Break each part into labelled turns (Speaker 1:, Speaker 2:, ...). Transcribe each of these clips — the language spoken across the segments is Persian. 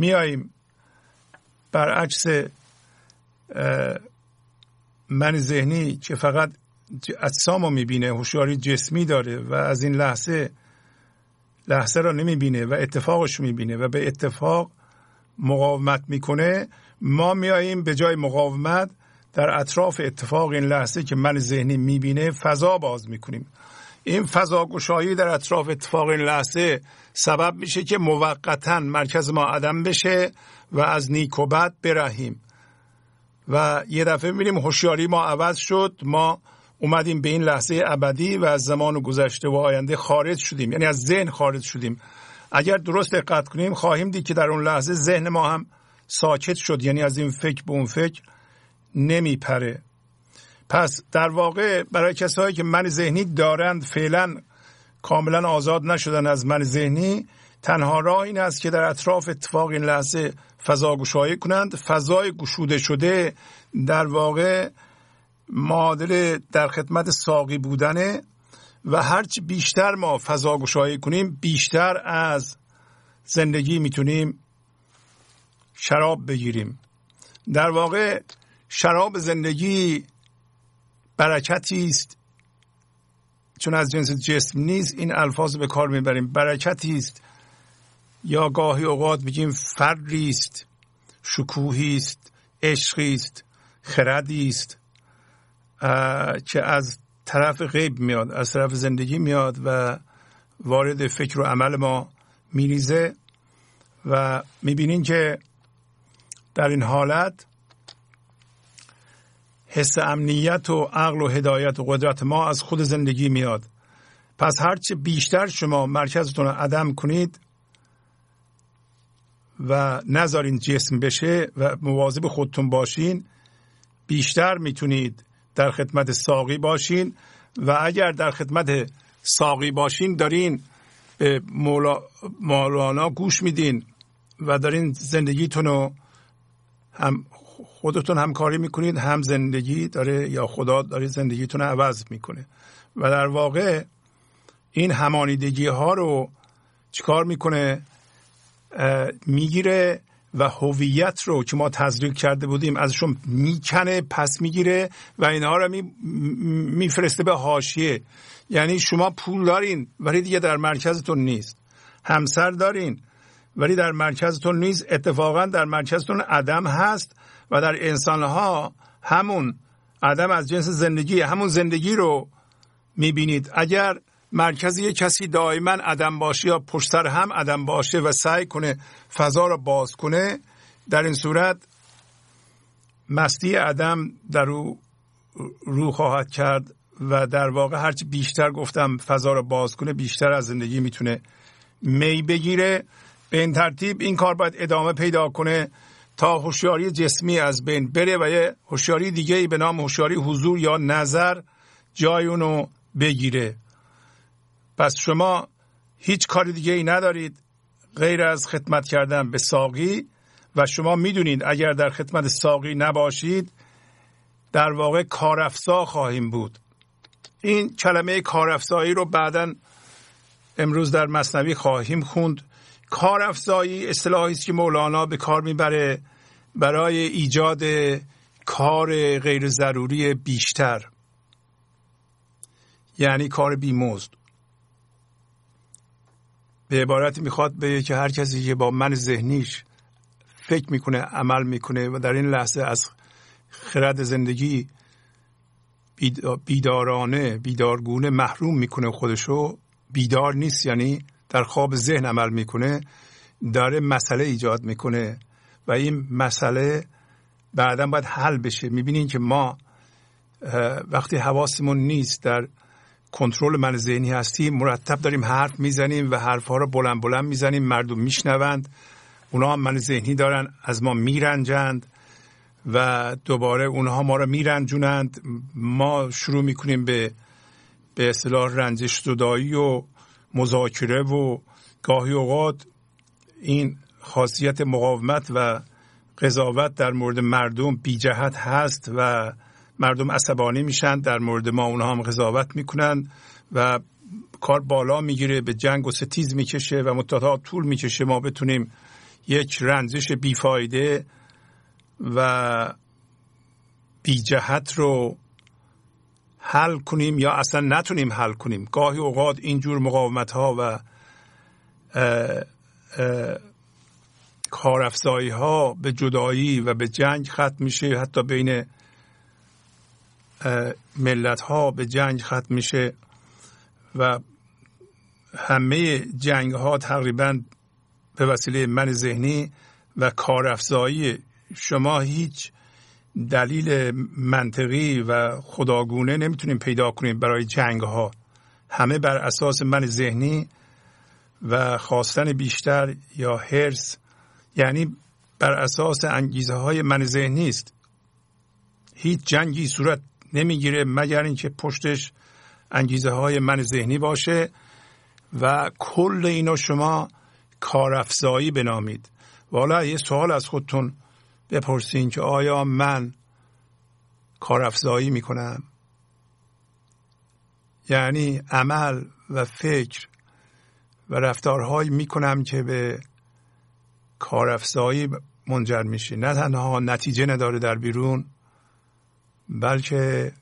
Speaker 1: میاییم برعکس من ذهنی که فقط اجسامو میبینه هوشیاری جسمی داره و از این لحظه لحظه را نمیبینه و اتفاقش میبینه و به اتفاق مقاومت میکنه ما میاییم به جای مقاومت در اطراف اتفاق این لحظه که من ذهنی میبینه فضا باز میکنیم این فضاگشایی در اطراف اتفاق این لحظه سبب میشه که موقتا مرکز ما عدم بشه و از نیک و برهیم و یه دفعه میبینیم هوشیاری ما عوض شد ما اومدیم به این لحظه ابدی و از زمان و گذشته و آینده خارج شدیم یعنی از ذهن خارج شدیم اگر درست دقت کنیم خواهیم دید که در اون لحظه ذهن ما هم ساکت شد یعنی از این فکر به اون فکر نمیپره پس در واقع برای کسایی که من ذهنی دارند فعلا کاملا آزاد نشدن از من ذهنی تنها راه این است که در اطراف اتفاق این لحظه فضا گشایی کنند فضای گشوده شده در واقع معادل در خدمت ساقی بودنه و هرچی بیشتر ما فضا گشایی کنیم بیشتر از زندگی میتونیم شراب بگیریم در واقع شراب زندگی برکتی است چون از جنس جسم نیست این الفاظ به کار میبریم برکتی است یا گاهی اوقات بگیم فردی است شکوهی است عشقی است خردی است که از طرف غیب میاد از طرف زندگی میاد و وارد فکر و عمل ما میریزه و میبینین که در این حالت حس امنیت و عقل و هدایت و قدرت ما از خود زندگی میاد پس هرچه بیشتر شما مرکزتون رو عدم کنید و نذارین جسم بشه و مواظب خودتون باشین بیشتر میتونید در خدمت ساقی باشین و اگر در خدمت ساقی باشین دارین به مولانا گوش میدین و دارین زندگیتون رو هم خودتون همکاری میکنید هم زندگی داره یا خدا داره زندگیتون عوض میکنه و در واقع این همانیدگی ها رو چیکار میکنه میگیره و هویت رو که ما تزریق کرده بودیم ازشون میکنه پس میگیره و اینها رو میفرسته به حاشیه یعنی شما پول دارین ولی دیگه در مرکزتون نیست همسر دارین ولی در مرکزتون نیست اتفاقا در مرکزتون عدم هست و در انسانها همون عدم از جنس زندگی همون زندگی رو میبینید اگر مرکز یک کسی دائما عدم باشه یا پشت هم عدم باشه و سعی کنه فضا رو باز کنه در این صورت مستی عدم در او رو خواهد کرد و در واقع هرچی بیشتر گفتم فضا رو باز کنه بیشتر از زندگی میتونه می بگیره به این ترتیب این کار باید ادامه پیدا کنه تا هوشیاری جسمی از بین بره و یه هوشیاری دیگه ای به نام هوشیاری حضور یا نظر جای اونو بگیره پس شما هیچ کار دیگه ای ندارید غیر از خدمت کردن به ساقی و شما میدونید اگر در خدمت ساقی نباشید در واقع کارافزا خواهیم بود این کلمه کارافزایی رو بعدا امروز در مصنوی خواهیم خوند کار افزایی اصطلاحی است که مولانا به کار میبره برای ایجاد کار غیر ضروری بیشتر یعنی کار بیمزد به عبارت میخواد به که هر کسی که با من ذهنیش فکر میکنه عمل میکنه و در این لحظه از خرد زندگی بیدارانه بیدارگونه محروم میکنه خودشو بیدار نیست یعنی در خواب ذهن عمل میکنه داره مسئله ایجاد میکنه و این مسئله بعدا باید حل بشه میبینین که ما وقتی حواسمون نیست در کنترل من ذهنی هستیم مرتب داریم حرف میزنیم و حرفها رو بلند بلند میزنیم مردم میشنوند اونا هم من ذهنی دارن از ما میرنجند و دوباره اونها ما رو میرنجونند ما شروع میکنیم به به اصطلاح رنجش زدایی و مذاکره و گاهی اوقات این خاصیت مقاومت و قضاوت در مورد مردم بی جهت هست و مردم عصبانی میشن در مورد ما اونها هم قضاوت میکنن و کار بالا میگیره به جنگ و ستیز میکشه و مدتها طول میکشه ما بتونیم یک رنزش بیفایده و بی جهت رو حل کنیم یا اصلا نتونیم حل کنیم گاهی اوقات اینجور مقاومت ها و کارافزایی ها به جدایی و به جنگ ختم میشه حتی بین ملت ها به جنگ ختم میشه و همه جنگ ها تقریبا به وسیله من ذهنی و کارافزایی شما هیچ دلیل منطقی و خداگونه نمیتونیم پیدا کنیم برای جنگ ها همه بر اساس من ذهنی و خواستن بیشتر یا هرس یعنی بر اساس انگیزه های من ذهنی است هیچ جنگی صورت نمیگیره مگر اینکه پشتش انگیزه های من ذهنی باشه و کل اینو شما کارافزایی بنامید والا یه سوال از خودتون بپرسین که آیا من کارافزایی می کنم یعنی عمل و فکر و رفتارهایی میکنم که به کارافزایی منجر میشه نه تنها نتیجه نداره در بیرون بلکه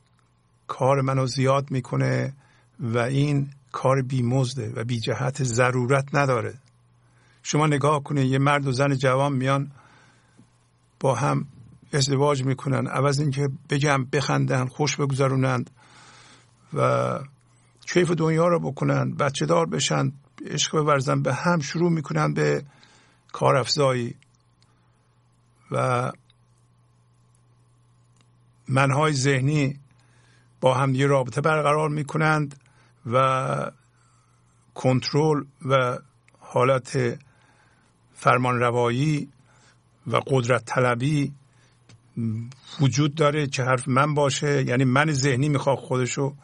Speaker 1: کار منو زیاد میکنه و این کار بیمزده و بی جهت ضرورت نداره شما نگاه کنید یه مرد و زن جوان میان با هم ازدواج میکنن عوض اینکه بگم بخندن خوش بگذرونند و کیف دنیا رو بکنند بچه دار بشند عشق بورزن به هم شروع میکنند به کارافزایی و منهای ذهنی با یه رابطه برقرار میکنند و کنترل و حالت فرمان روایی و قدرت طلبی وجود داره که حرف من باشه یعنی من ذهنی میخواد خودشو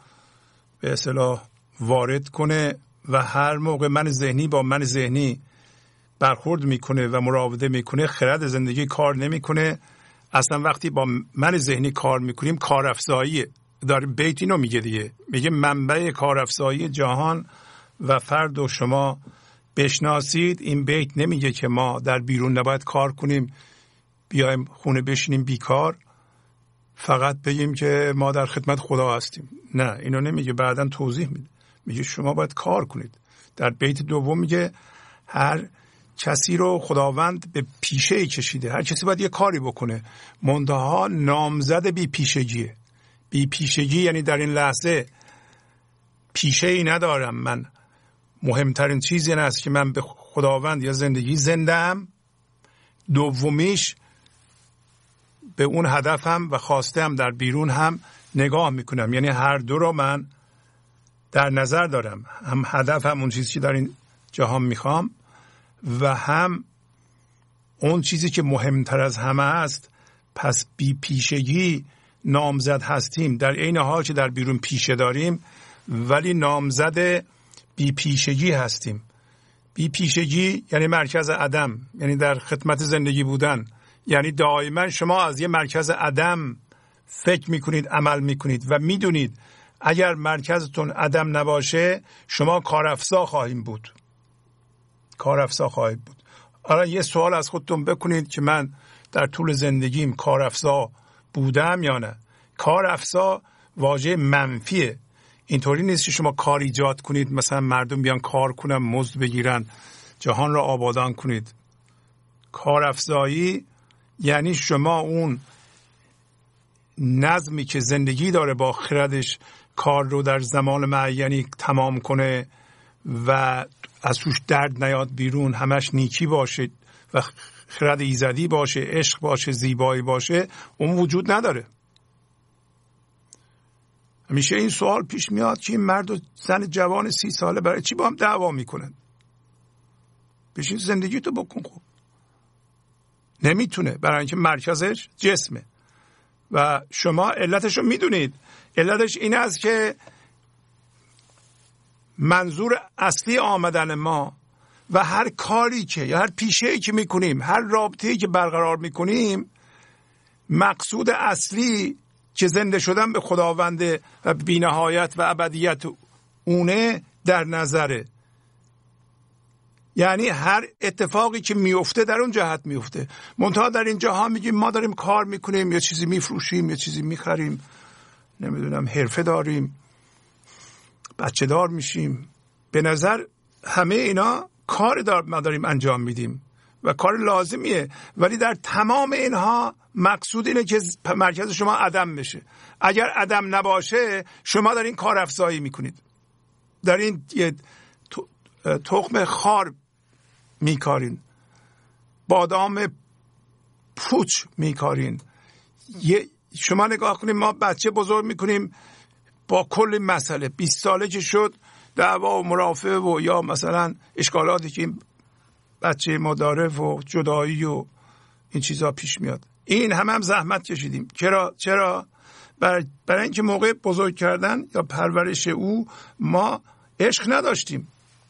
Speaker 1: به اصطلاح وارد کنه و هر موقع من ذهنی با من ذهنی برخورد میکنه و مراوده میکنه خرد زندگی کار نمیکنه اصلا وقتی با من ذهنی کار میکنیم افزایی داره بیت اینو میگه دیگه میگه منبع کارافزایی جهان و فرد و شما بشناسید این بیت نمیگه که ما در بیرون نباید کار کنیم بیایم خونه بشینیم بیکار فقط بگیم که ما در خدمت خدا هستیم نه اینو نمیگه بعدا توضیح میده میگه شما باید کار کنید در بیت دوم میگه هر کسی رو خداوند به پیشه کشیده هر کسی باید یه کاری بکنه منتها نامزد بی پیشگیه بی پیشگی یعنی در این لحظه پیشه ای ندارم من مهمترین چیز این است که من به خداوند یا زندگی ام، دومیش به اون هدفم و خواسته هم در بیرون هم نگاه میکنم یعنی هر دو رو من در نظر دارم هم هدفم اون چیزی که در این جهان میخوام و هم اون چیزی که مهمتر از همه است پس بی پیشگی نامزد هستیم در عین حال که در بیرون پیشه داریم ولی نامزد بی پیشگی هستیم بی پیشگی یعنی مرکز عدم یعنی در خدمت زندگی بودن یعنی دائما شما از یه مرکز عدم فکر میکنید عمل میکنید و میدونید اگر مرکزتون عدم نباشه شما کارافزا خواهیم بود کارافزا خواهید بود حالا یه سوال از خودتون بکنید که من در طول زندگیم کارافزا بودم یا نه کارافزا واژه منفیه اینطوری نیست که شما کار ایجاد کنید مثلا مردم بیان کار کنن مزد بگیرن جهان را آبادان کنید کار افزایی یعنی شما اون نظمی که زندگی داره با خردش کار رو در زمان معینی تمام کنه و از توش درد نیاد بیرون همش نیکی باشه و خرد ایزدی باشه عشق باشه زیبایی باشه اون وجود نداره همیشه این سوال پیش میاد که این مرد و زن جوان سی ساله برای چی با هم دعوا میکنن بشین زندگی تو بکن خوب نمیتونه برای اینکه مرکزش جسمه و شما علتش رو میدونید علتش این است که منظور اصلی آمدن ما و هر کاری که یا هر پیشه ای که میکنیم هر رابطه ای که برقرار میکنیم مقصود اصلی که زنده شدن به خداوند و بینهایت و ابدیت اونه در نظره یعنی هر اتفاقی که میفته در اون جهت میفته منتها در این جهان میگیم ما داریم کار میکنیم یا چیزی میفروشیم یا چیزی میخریم نمیدونم حرفه داریم بچه دار میشیم به نظر همه اینا کار ما داریم انجام میدیم و کار لازمیه ولی در تمام اینها مقصود اینه که مرکز شما عدم بشه اگر عدم نباشه شما در این کار افزایی میکنید در این یه تخم خار میکارین بادام پوچ میکارین شما نگاه کنیم ما بچه بزرگ میکنیم با کل مسئله 20 ساله که شد دعوا و مرافعه و یا مثلا اشکالاتی که بچه مدارف و جدایی و این چیزها پیش میاد این هم هم زحمت کشیدیم چرا چرا بر... برای اینکه موقع بزرگ کردن یا پرورش او ما عشق نداشتیم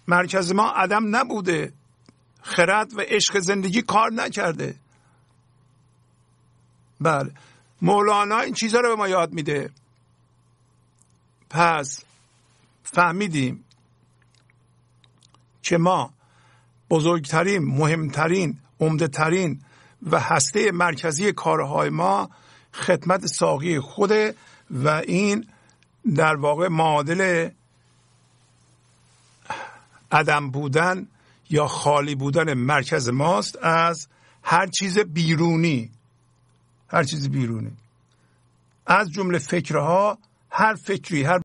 Speaker 1: مرکز ما عدم نبوده خرد و عشق زندگی کار نکرده بله مولانا این چیزها رو به ما یاد میده پس فهمیدیم که ما بزرگترین مهمترین عمدهترین و هسته مرکزی کارهای ما خدمت ساقی خوده و این در واقع معادل عدم بودن یا خالی بودن مرکز ماست از هر چیز بیرونی هر چیز بیرونی از جمله فکرها هر فکری هر